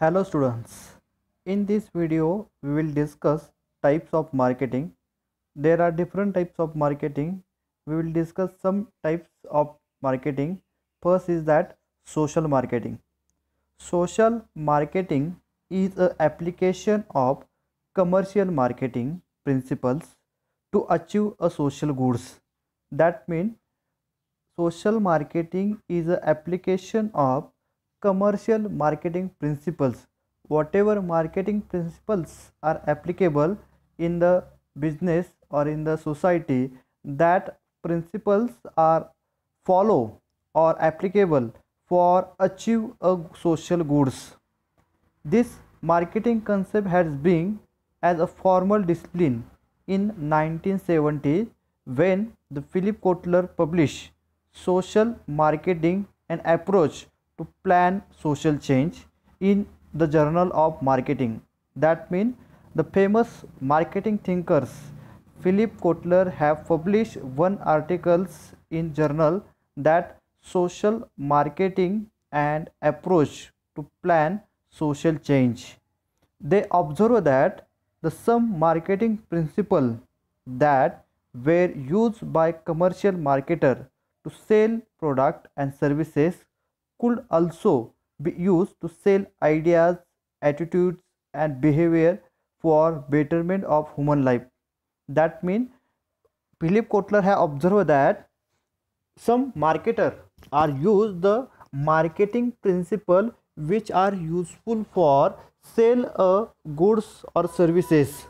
Hello students, in this video we will discuss types of marketing. There are different types of marketing. We will discuss some types of marketing. First is that social marketing. Social marketing is an application of commercial marketing principles to achieve a social goods. That means social marketing is an application of commercial marketing principles. Whatever marketing principles are applicable in the business or in the society, that principles are follow or applicable for achieve a social goods. This marketing concept has been as a formal discipline in 1970 when the Philip Kotler published Social Marketing and Approach to plan social change in the journal of marketing that means the famous marketing thinkers philip kotler have published one articles in journal that social marketing and approach to plan social change they observe that the some marketing principle that were used by commercial marketer to sell product and services could also be used to sell ideas, attitudes, and behavior for betterment of human life. That means Philip Kotler have observed that some marketer are use the marketing principle which are useful for sell a goods or services.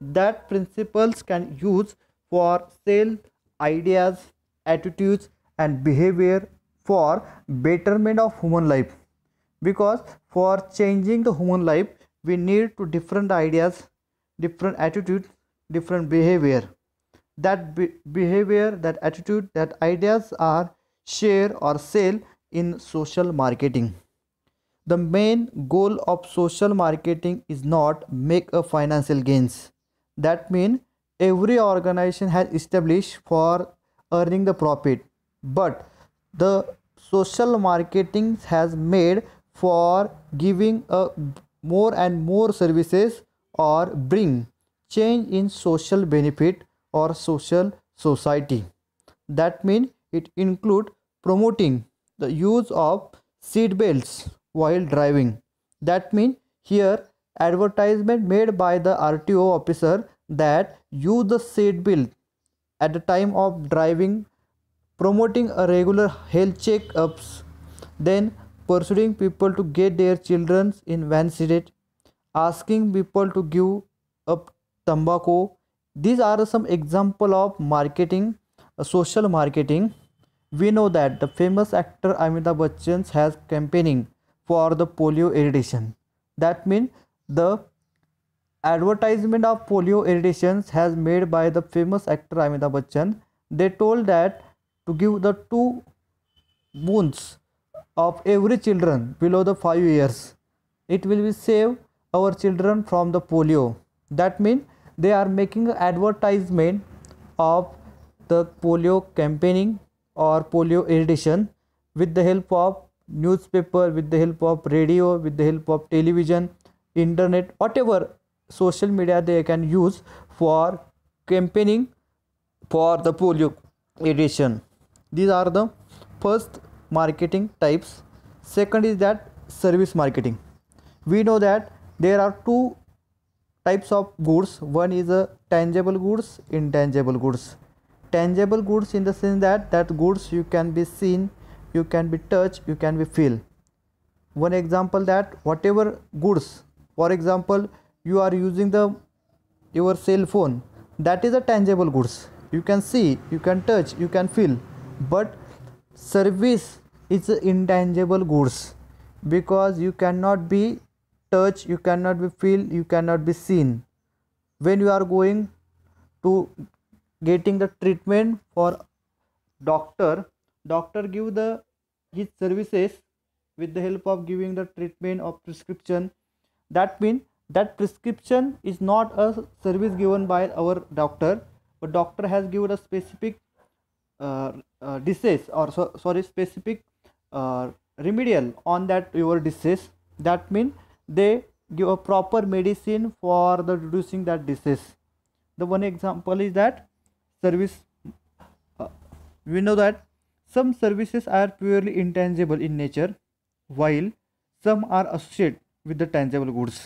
That principles can use for sell ideas, attitudes and behavior for betterment of human life because for changing the human life we need to different ideas different attitude different behavior that be behavior that attitude that ideas are share or sell in social marketing the main goal of social marketing is not make a financial gains that mean every organization has established for earning the profit but the social marketing has made for giving a more and more services or bring change in social benefit or social society that means it include promoting the use of seat belts while driving that means here advertisement made by the rto officer that use the seat belt at the time of driving promoting a regular health checkups, then persuading people to get their children in vaccinated, asking people to give up tobacco. These are some example of marketing, uh, social marketing. We know that the famous actor Amitabh Bachchan has campaigning for the polio eradication. That means the advertisement of polio eradication has made by the famous actor Amitabh Bachchan. They told that to give the two wounds of every children below the 5 years. It will be save our children from the polio. That means they are making advertisement of the polio campaigning or polio irradiation with the help of newspaper, with the help of radio, with the help of television, internet, whatever social media they can use for campaigning for the polio irradiation these are the first marketing types second is that service marketing we know that there are two types of goods one is a tangible goods intangible goods tangible goods in the sense that that goods you can be seen you can be touched you can be feel one example that whatever goods for example you are using the your cell phone that is a tangible goods you can see you can touch you can feel but service is intangible goods because you cannot be touched you cannot be feel you cannot be seen when you are going to getting the treatment for doctor doctor give the his services with the help of giving the treatment of prescription that means that prescription is not a service given by our doctor but doctor has given a specific uh, uh, disease or so, sorry specific uh, remedial on that your disease that mean they give a proper medicine for the reducing that disease the one example is that service uh, we know that some services are purely intangible in nature while some are associated with the tangible goods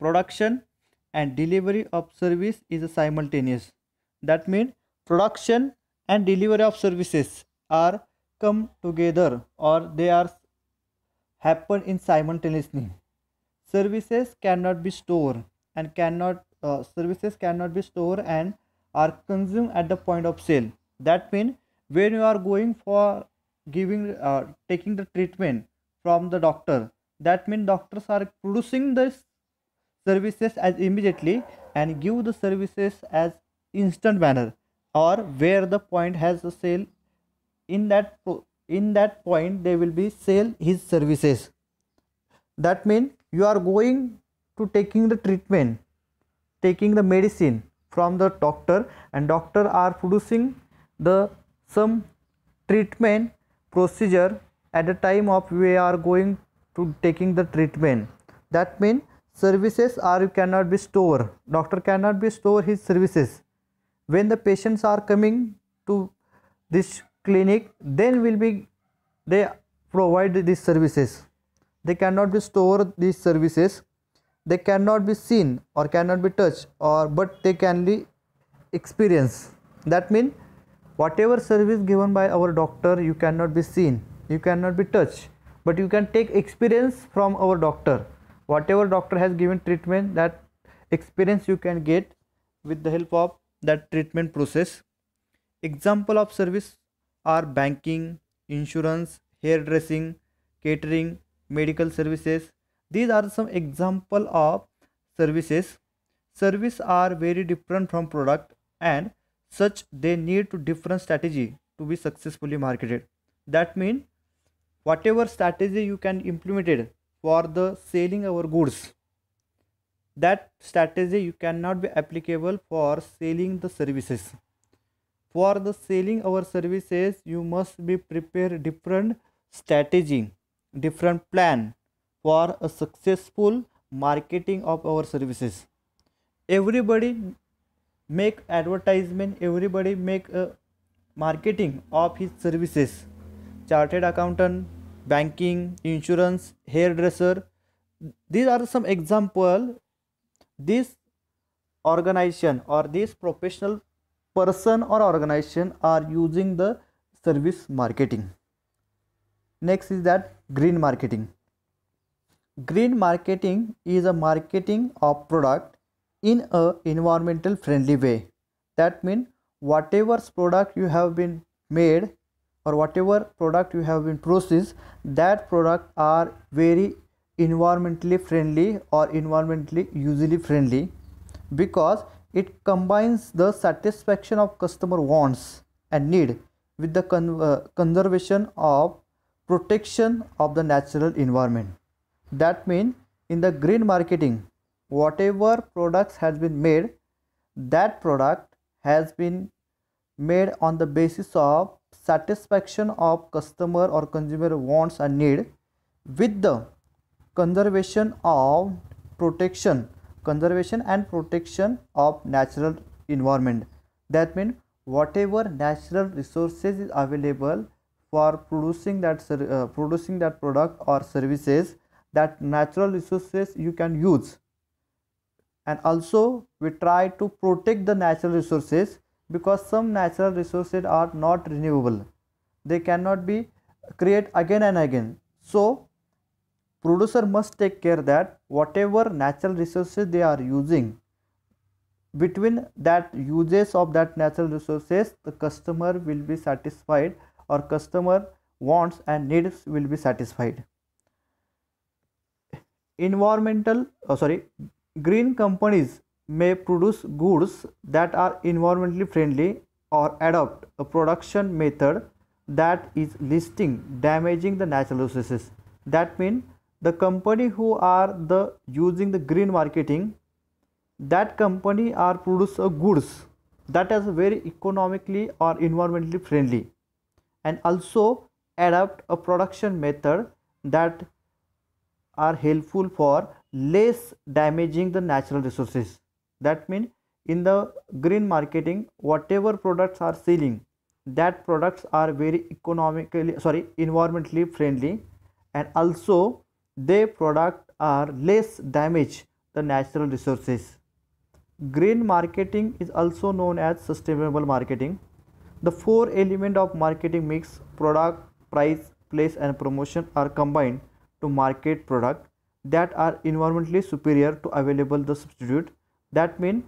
production and delivery of service is simultaneous that means production and delivery of services are come together or they are happen in simultaneously services cannot be stored and cannot uh, services cannot be stored and are consumed at the point of sale that means when you are going for giving uh, taking the treatment from the doctor that means doctors are producing the services as immediately and give the services as instant manner or where the point has a sale in that in that point they will be sell his services that means you are going to taking the treatment taking the medicine from the doctor and doctor are producing the some treatment procedure at the time of we are going to taking the treatment that means services are cannot be store doctor cannot be store his services when the patients are coming to this clinic then will be they provide these services they cannot be stored, these services they cannot be seen or cannot be touched or but they can be experienced that means whatever service given by our doctor you cannot be seen you cannot be touched but you can take experience from our doctor whatever doctor has given treatment that experience you can get with the help of that treatment process. Example of service are banking, insurance, hairdressing, catering, medical services. These are some example of services. Service are very different from product and such they need to different strategy to be successfully marketed. That means whatever strategy you can implement it for the selling our goods that strategy you cannot be applicable for selling the services for the selling our services you must be prepare different strategy different plan for a successful marketing of our services everybody make advertisement everybody make a marketing of his services chartered accountant banking insurance hairdresser these are some example this organization or this professional person or organization are using the service marketing next is that green marketing green marketing is a marketing of product in a environmental friendly way that means whatever product you have been made or whatever product you have been processed that product are very environmentally friendly or environmentally usually friendly because it combines the satisfaction of customer wants and need with the con uh, conservation of protection of the natural environment that means in the green marketing whatever products has been made that product has been made on the basis of satisfaction of customer or consumer wants and need with the conservation of protection conservation and protection of natural environment that means whatever natural resources is available for producing that uh, producing that product or services that natural resources you can use and also we try to protect the natural resources because some natural resources are not renewable they cannot be create again and again so producer must take care that whatever natural resources they are using between that uses of that natural resources the customer will be satisfied or customer wants and needs will be satisfied environmental oh sorry green companies may produce goods that are environmentally friendly or adopt a production method that is listing damaging the natural resources that means the company who are the using the green marketing that company are produce a goods that is very economically or environmentally friendly and also adopt a production method that are helpful for less damaging the natural resources that means in the green marketing whatever products are selling that products are very economically sorry environmentally friendly and also they product are less damage the natural resources. Green marketing is also known as sustainable marketing. The four element of marketing mix product, price, place and promotion are combined to market product that are environmentally superior to available the substitute. That means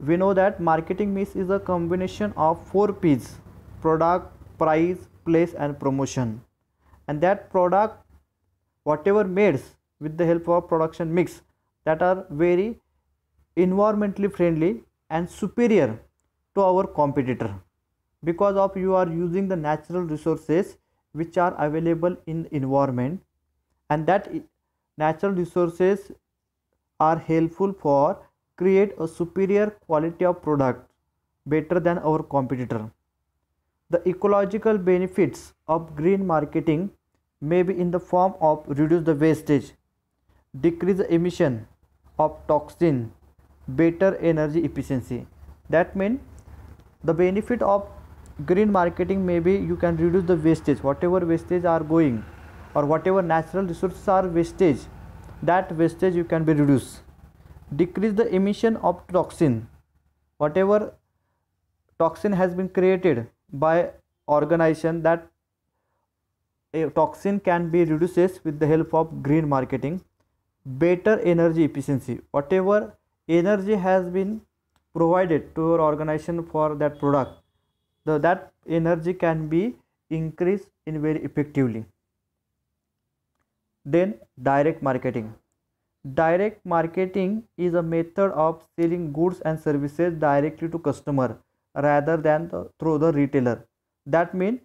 we know that marketing mix is a combination of four P's product, price, place and promotion. And that product whatever made with the help of production mix that are very environmentally friendly and superior to our competitor because of you are using the natural resources which are available in environment and that natural resources are helpful for create a superior quality of product better than our competitor the ecological benefits of green marketing may be in the form of reduce the wastage, decrease the emission of toxin, better energy efficiency. That means the benefit of green marketing may be you can reduce the wastage, whatever wastage are going or whatever natural resources are wastage, that wastage you can be reduced. Decrease the emission of toxin, whatever toxin has been created by organization that a toxin can be reduced with the help of green marketing better energy efficiency whatever energy has been provided to your organization for that product the, that energy can be increased in very effectively then direct marketing direct marketing is a method of selling goods and services directly to customer rather than the, through the retailer that means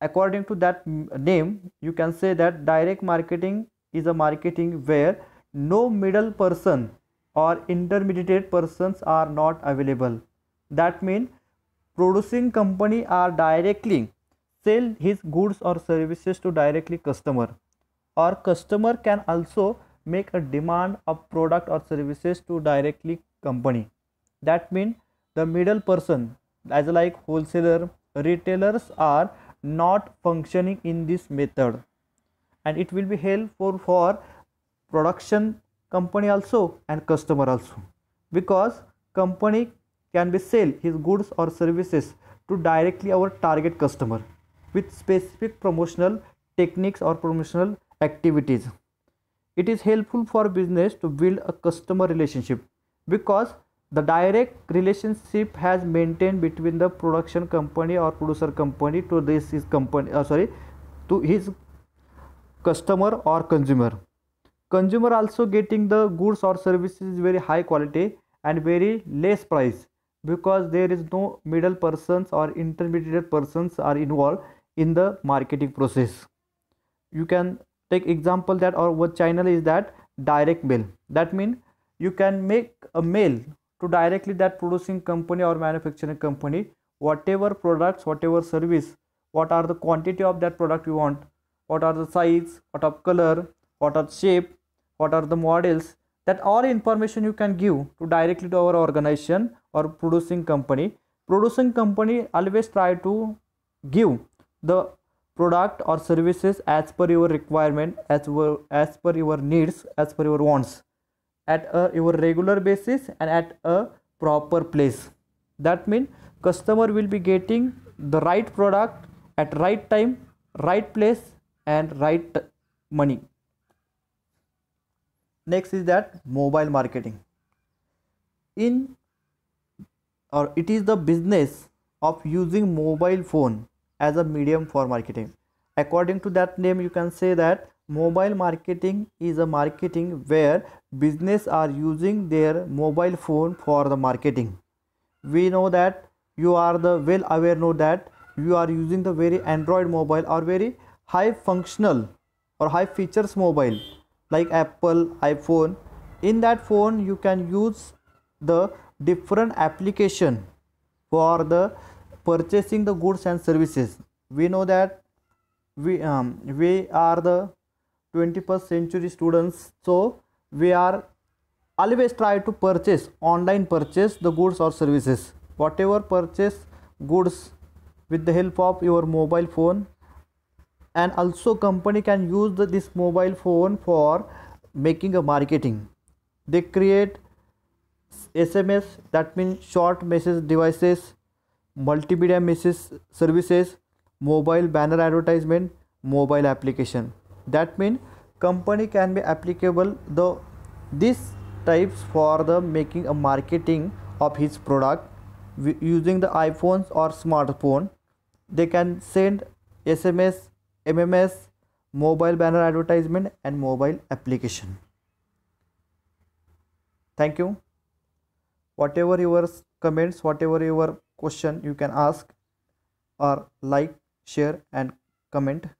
according to that name you can say that direct marketing is a marketing where no middle person or intermediate persons are not available that means producing company are directly sell his goods or services to directly customer or customer can also make a demand of product or services to directly company that means the middle person as like wholesaler retailers are not functioning in this method and it will be helpful for production company also and customer also because company can be sell his goods or services to directly our target customer with specific promotional techniques or promotional activities it is helpful for business to build a customer relationship because the direct relationship has maintained between the production company or producer company to this company uh, sorry to his customer or consumer consumer also getting the goods or services very high quality and very less price because there is no middle persons or intermediate persons are involved in the marketing process you can take example that or what channel is that direct mail that means you can make a mail to directly that producing company or manufacturing company whatever products whatever service what are the quantity of that product you want what are the size what of color what are shape what are the models that all information you can give to directly to our organization or producing company producing company always try to give the product or services as per your requirement as per, as per your needs as per your wants at a your regular basis and at a proper place that means customer will be getting the right product at right time right place and right money next is that mobile marketing in or it is the business of using mobile phone as a medium for marketing according to that name you can say that mobile marketing is a marketing where business are using their mobile phone for the marketing we know that you are the well aware know that you are using the very android mobile or very high functional or high features mobile like apple iphone in that phone you can use the different application for the purchasing the goods and services we know that we um, we are the 21st century students so we are always try to purchase online purchase the goods or services whatever purchase goods with the help of your mobile phone and also company can use the, this mobile phone for making a marketing they create sms that means short message devices multimedia message services mobile banner advertisement mobile application that means company can be applicable the these types for the making a marketing of his product using the iPhones or smartphone they can send SMS MMS mobile banner advertisement and mobile application thank you whatever your comments whatever your question you can ask or like share and comment